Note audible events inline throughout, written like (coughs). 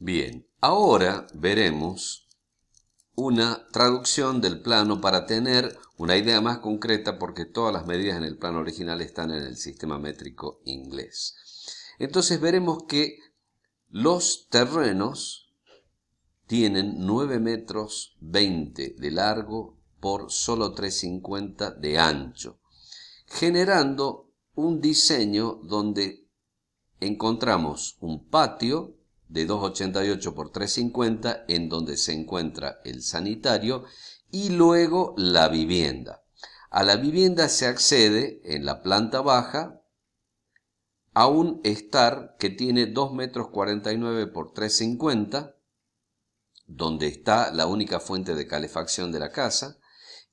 Bien, ahora veremos una traducción del plano para tener una idea más concreta porque todas las medidas en el plano original están en el sistema métrico inglés. Entonces veremos que los terrenos tienen 9 metros 20 de largo por solo 3,50 de ancho, generando un diseño donde encontramos un patio de 288 por 350 en donde se encuentra el sanitario y luego la vivienda. A la vivienda se accede en la planta baja a un estar que tiene 2 metros 49 por 350 donde está la única fuente de calefacción de la casa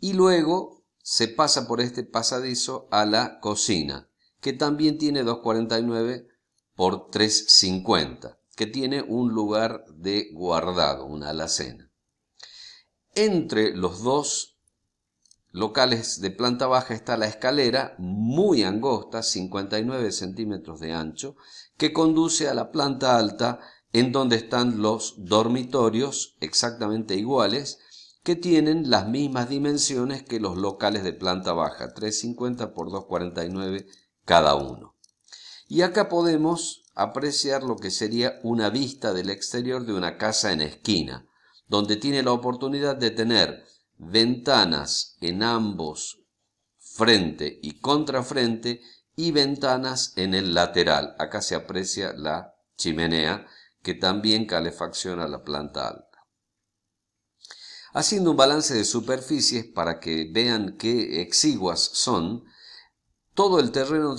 y luego se pasa por este pasadizo a la cocina que también tiene 249 por 350 que tiene un lugar de guardado, una alacena. Entre los dos locales de planta baja está la escalera muy angosta, 59 centímetros de ancho, que conduce a la planta alta en donde están los dormitorios exactamente iguales, que tienen las mismas dimensiones que los locales de planta baja, 350 por 249 cada uno. Y acá podemos apreciar lo que sería una vista del exterior de una casa en esquina, donde tiene la oportunidad de tener ventanas en ambos frente y contrafrente y ventanas en el lateral. Acá se aprecia la chimenea que también calefacciona la planta alta. Haciendo un balance de superficies para que vean qué exiguas son, todo el terreno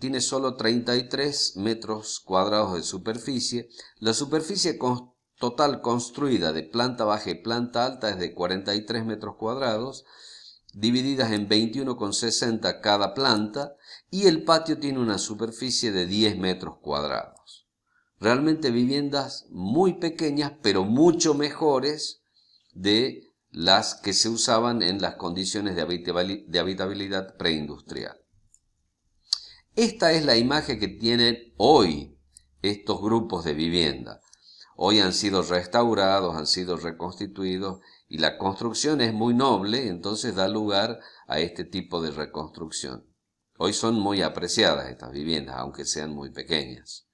tiene solo 33 metros cuadrados de superficie. La superficie total construida de planta baja y planta alta es de 43 metros cuadrados, divididas en 21,60 cada planta, y el patio tiene una superficie de 10 metros cuadrados. Realmente viviendas muy pequeñas, pero mucho mejores de las que se usaban en las condiciones de habitabilidad preindustrial. Esta es la imagen que tienen hoy estos grupos de vivienda. Hoy han sido restaurados, han sido reconstituidos y la construcción es muy noble, entonces da lugar a este tipo de reconstrucción. Hoy son muy apreciadas estas viviendas, aunque sean muy pequeñas.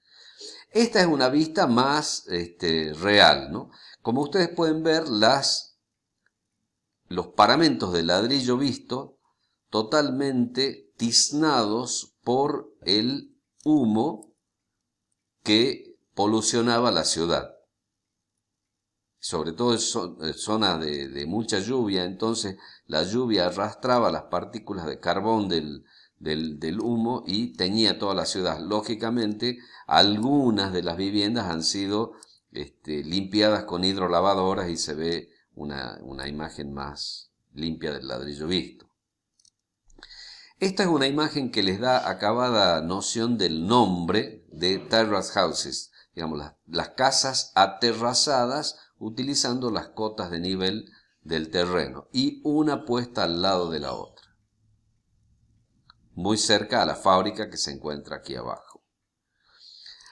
Esta es una vista más este, real, ¿no? Como ustedes pueden ver, las, los paramentos de ladrillo visto totalmente tiznados por el humo que polucionaba la ciudad. Sobre todo en zonas de, mucha lluvia, entonces la lluvia arrastraba las partículas de carbón del, del, humo y teñía toda la ciudad. Lógicamente, algunas de las viviendas han sido este, limpiadas con hidrolavadoras y se ve una, una imagen más limpia del ladrillo visto. Esta es una imagen que les da acabada noción del nombre de terrace houses, digamos, las, casas aterrazadas utilizando las cotas de nivel del terreno y una puesta al lado de la otra, muy cerca a la fábrica que se encuentra aquí abajo.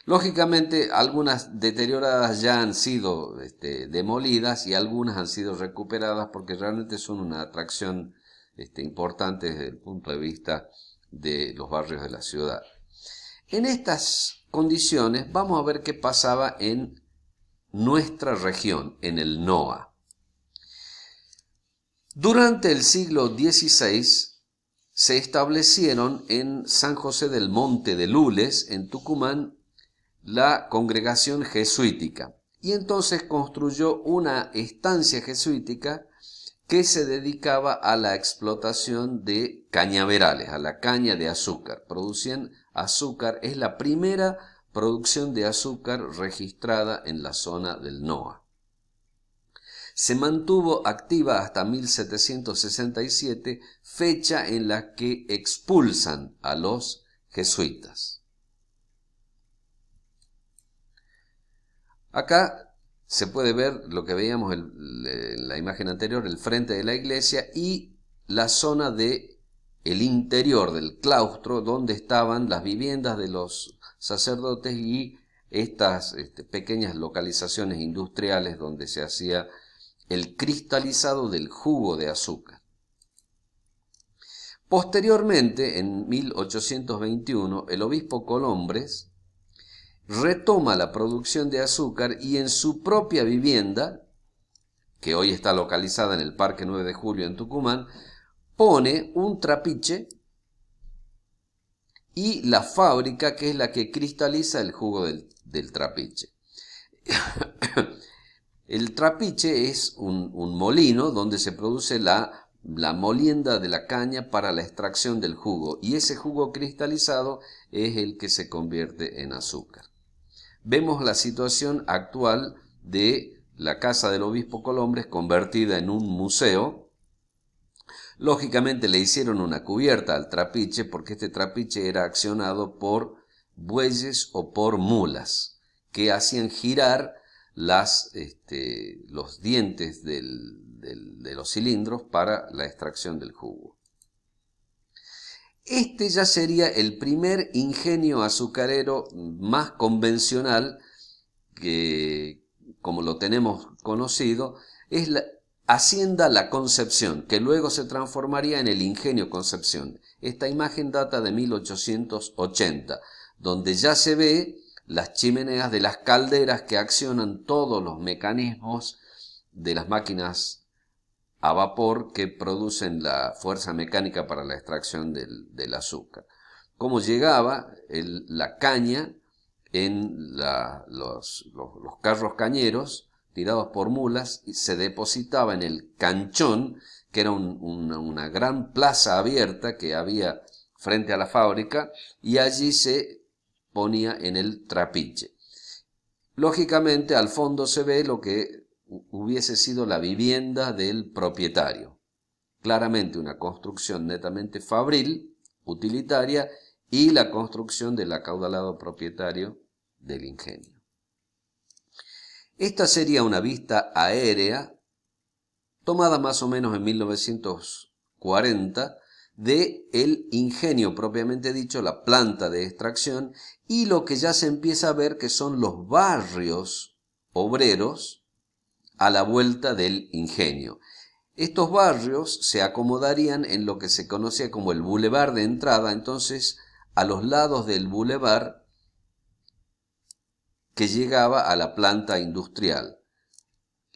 Lógicamente, algunas deterioradas ya han sido este, demolidas y algunas han sido recuperadas porque realmente son una atracción este, importante desde el punto de vista de los barrios de la ciudad. En estas condiciones vamos a ver qué pasaba en nuestra región, en el NOA. Durante el siglo XVI se establecieron en San José del Monte de Lules, en Tucumán, la congregación jesuítica. Y entonces construyó una estancia jesuítica que se dedicaba a la explotación de cañaverales, a la caña de azúcar. Producían azúcar, es la primera producción de azúcar registrada en la zona del NOA. Se mantuvo activa hasta 1767, fecha en la que expulsan a los jesuitas. Acá se puede ver lo que veíamos en, la imagen anterior, el frente de la iglesia y la zona de el interior del claustro donde estaban las viviendas de los sacerdotes y estas este, pequeñas localizaciones industriales donde se hacía el cristalizado del jugo de azúcar. Posteriormente, en 1821, el obispo Colombres retoma la producción de azúcar y en su propia vivienda, que hoy está localizada en el Parque 9 de Julio en Tucumán, pone un trapiche y la fábrica que es la que cristaliza el jugo del, trapiche. (coughs) el trapiche es un, molino donde se produce la molienda de la caña para la extracción del jugo y ese jugo cristalizado es el que se convierte en azúcar vemos la situación actual de la casa del obispo Colombres convertida en un museo. Lógicamente le hicieron una cubierta al trapiche porque este trapiche era accionado por bueyes o por mulas que hacían girar las, este, los dientes de los cilindros para la extracción del jugo. Este ya sería el primer ingenio azucarero más convencional que, como lo tenemos conocido, es la Hacienda La Concepción, que luego se transformaría en el Ingenio Concepción. Esta imagen data de 1880, donde ya se ve las chimeneas de las calderas que accionan todos los mecanismos de las máquinas a vapor que producen la fuerza mecánica para la extracción del, azúcar. como llegaba la caña en los, carros cañeros tirados por mulas y se depositaba en el canchón, que era una, gran plaza abierta que había frente a la fábrica, y allí se ponía en el trapiche. Lógicamente al fondo se ve lo que hubiese sido la vivienda del propietario. Claramente una construcción netamente fabril, utilitaria, y la construcción del acaudalado propietario del ingenio. Esta sería una vista aérea tomada más o menos en 1940 de el ingenio propiamente dicho, la planta de extracción y lo que ya se empieza a ver que son los barrios obreros a la vuelta del ingenio. Estos barrios se acomodarían en lo que se conocía como el bulevar de entrada, entonces a los lados del bulevar que llegaba a la planta industrial.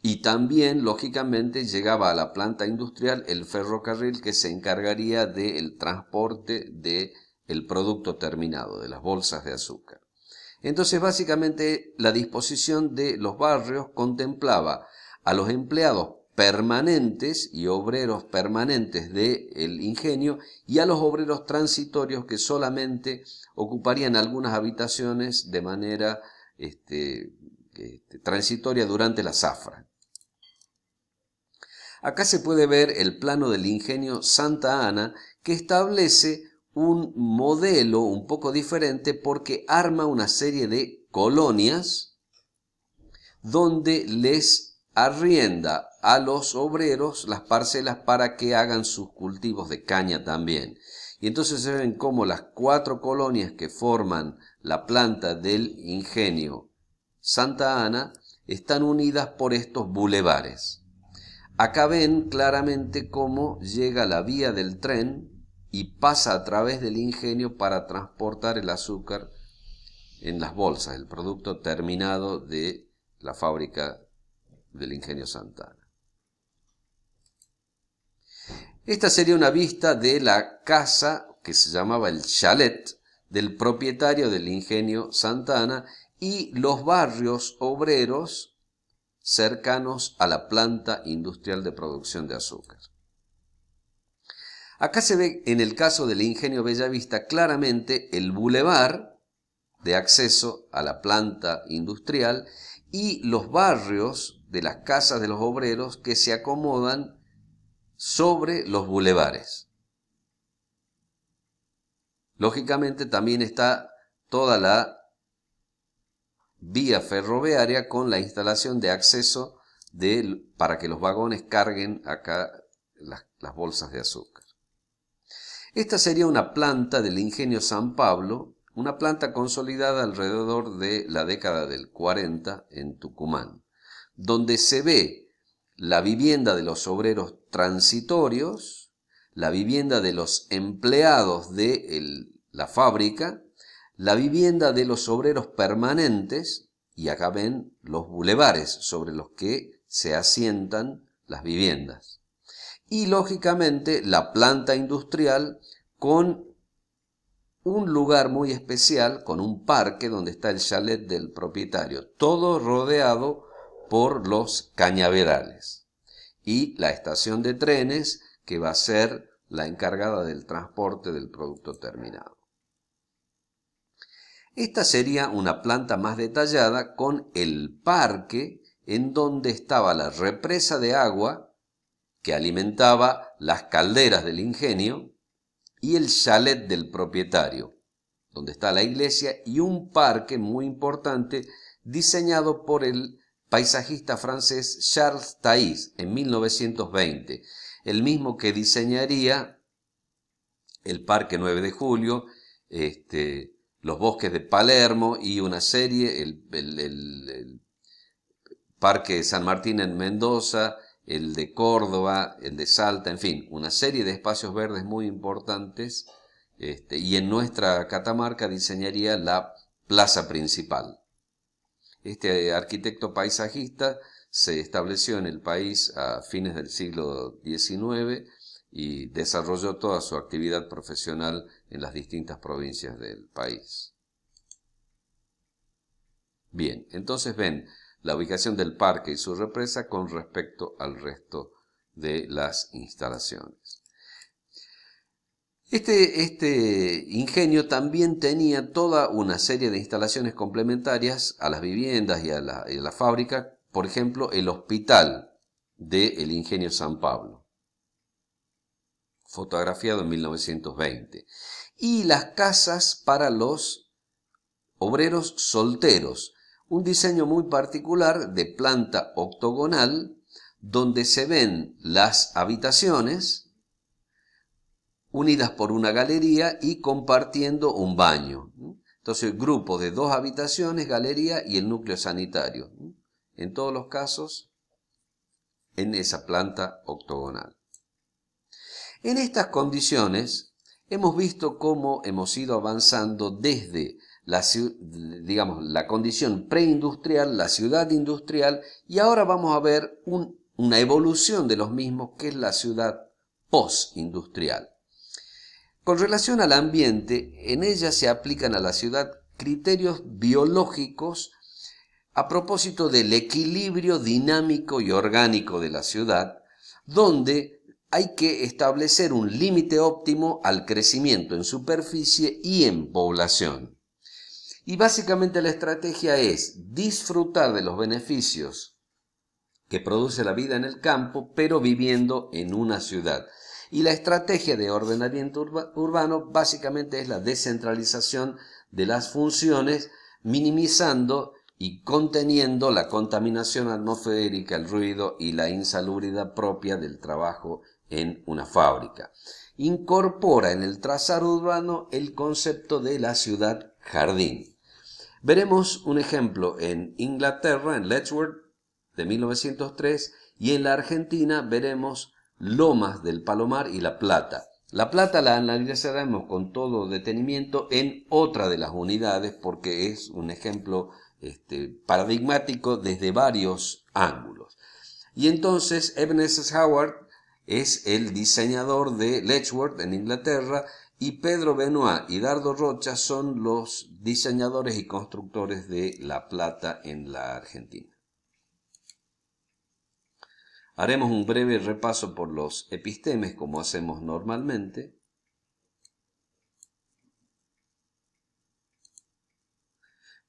Y también, lógicamente, llegaba a la planta industrial el ferrocarril que se encargaría del transporte del el producto terminado, de las bolsas de azúcar. Entonces, básicamente, la disposición de los barrios contemplaba a los empleados permanentes y obreros permanentes del ingenio y a los obreros transitorios que solamente ocuparían algunas habitaciones de manera este, este transitoria durante la zafra. Acá se puede ver el plano del ingenio Santa Ana que establece un modelo un poco diferente porque arma una serie de colonias donde les arrienda a los obreros las parcelas para que hagan sus cultivos de caña también. Y entonces se ven como las cuatro colonias que forman la planta del ingenio Santa Ana están unidas por estos bulevares. Acá ven claramente cómo llega la vía del tren y pasa a través del ingenio para transportar el azúcar en las bolsas, el producto terminado de la fábrica del ingenio Santana. Esta sería una vista de la casa que se llamaba el chalet del propietario del ingenio Santana y los barrios obreros cercanos a la planta industrial de producción de azúcar. Acá se ve en el caso del ingenio Bellavista claramente el bulevar de acceso a la planta industrial y los barrios de las casas de los obreros que se acomodan sobre los bulevares. Lógicamente también está toda la vía ferroviaria con la instalación de acceso de, para que los vagones carguen acá las bolsas de azúcar. Esta sería una planta del ingenio San Pablo, una planta consolidada alrededor de la década del 40 en Tucumán, donde se ve la vivienda de los obreros transitorios, la vivienda de los empleados de la fábrica, la vivienda de los obreros permanentes, y acá ven los bulevares sobre los que se asientan las viviendas. Y lógicamente la planta industrial con un lugar muy especial, con un parque donde está el chalet del propietario, todo rodeado por los cañaverales. Y la estación de trenes que va a ser la encargada del transporte del producto terminado. Esta sería una planta más detallada con el parque en donde estaba la represa de agua que alimentaba las calderas del ingenio y el chalet del propietario, donde está la iglesia y un parque muy importante diseñado por el paisajista francés Charles Thais en 1920, el mismo que diseñaría el Parque 9 de Julio, este, los bosques de Palermo y una serie, el Parque San Martín en Mendoza, el de Córdoba, el de Salta, en fin, una serie de espacios verdes muy importantes. Este, y en nuestra Catamarca diseñaría la plaza principal. Este arquitecto paisajista se estableció en el país a fines del siglo XIX y desarrolló toda su actividad profesional en las distintas provincias del país. Bien, entonces ven, la ubicación del parque y su represa con respecto al resto de las instalaciones. Este, este, ingenio también tenía toda una serie de instalaciones complementarias a las viviendas y a la, fábrica, por ejemplo, el hospital del ingenio San Pablo, fotografiado en 1920, y las casas para los obreros solteros, un diseño muy particular de planta octogonal donde se ven las habitaciones unidas por una galería y compartiendo un baño. Entonces, grupo de dos habitaciones, galería y el núcleo sanitario. En todos los casos, en esa planta octogonal. En estas condiciones, hemos visto cómo hemos ido avanzando desde la, digamos, la condición preindustrial, la ciudad industrial, y ahora vamos a ver una evolución de los mismos, que es la ciudad postindustrial. Con relación al ambiente, en ella se aplican a la ciudad criterios biológicos a propósito del equilibrio dinámico y orgánico de la ciudad, donde hay que establecer un límite óptimo al crecimiento en superficie y en población. Y básicamente la estrategia es disfrutar de los beneficios que produce la vida en el campo, pero viviendo en una ciudad. Y la estrategia de ordenamiento urbano básicamente es la descentralización de las funciones, minimizando y conteniendo la contaminación atmosférica, el ruido y la insalubridad propia del trabajo en una fábrica. Incorpora en el trazar urbano el concepto de la ciudad jardín. Veremos un ejemplo en Inglaterra, en Letchworth, de 1903, y en la Argentina veremos Lomas del Palomar y La Plata. La plata la analizaremos con todo detenimiento en otra de las unidades porque es un ejemplo este, paradigmático desde varios ángulos. Y entonces Ebenezer Howard es el diseñador de Letchworth en Inglaterra y Pedro Benoit y Dardo Rocha son los diseñadores y constructores de La Plata en la Argentina. Haremos un breve repaso por los epistemes como hacemos normalmente.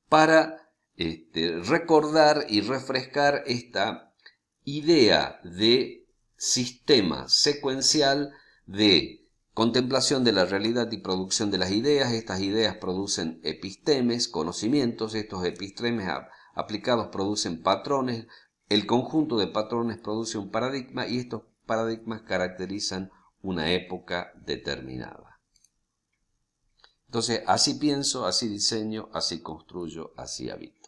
para este, recordar y refrescar esta idea de sistema secuencial de Contemplación de la realidad y producción de las ideas. Estas ideas producen epistemes, conocimientos. Estos epistemes aplicados producen patrones. El conjunto de patrones produce un paradigma y estos paradigmas caracterizan una época determinada. Entonces, así pienso, así diseño, así construyo, así habito.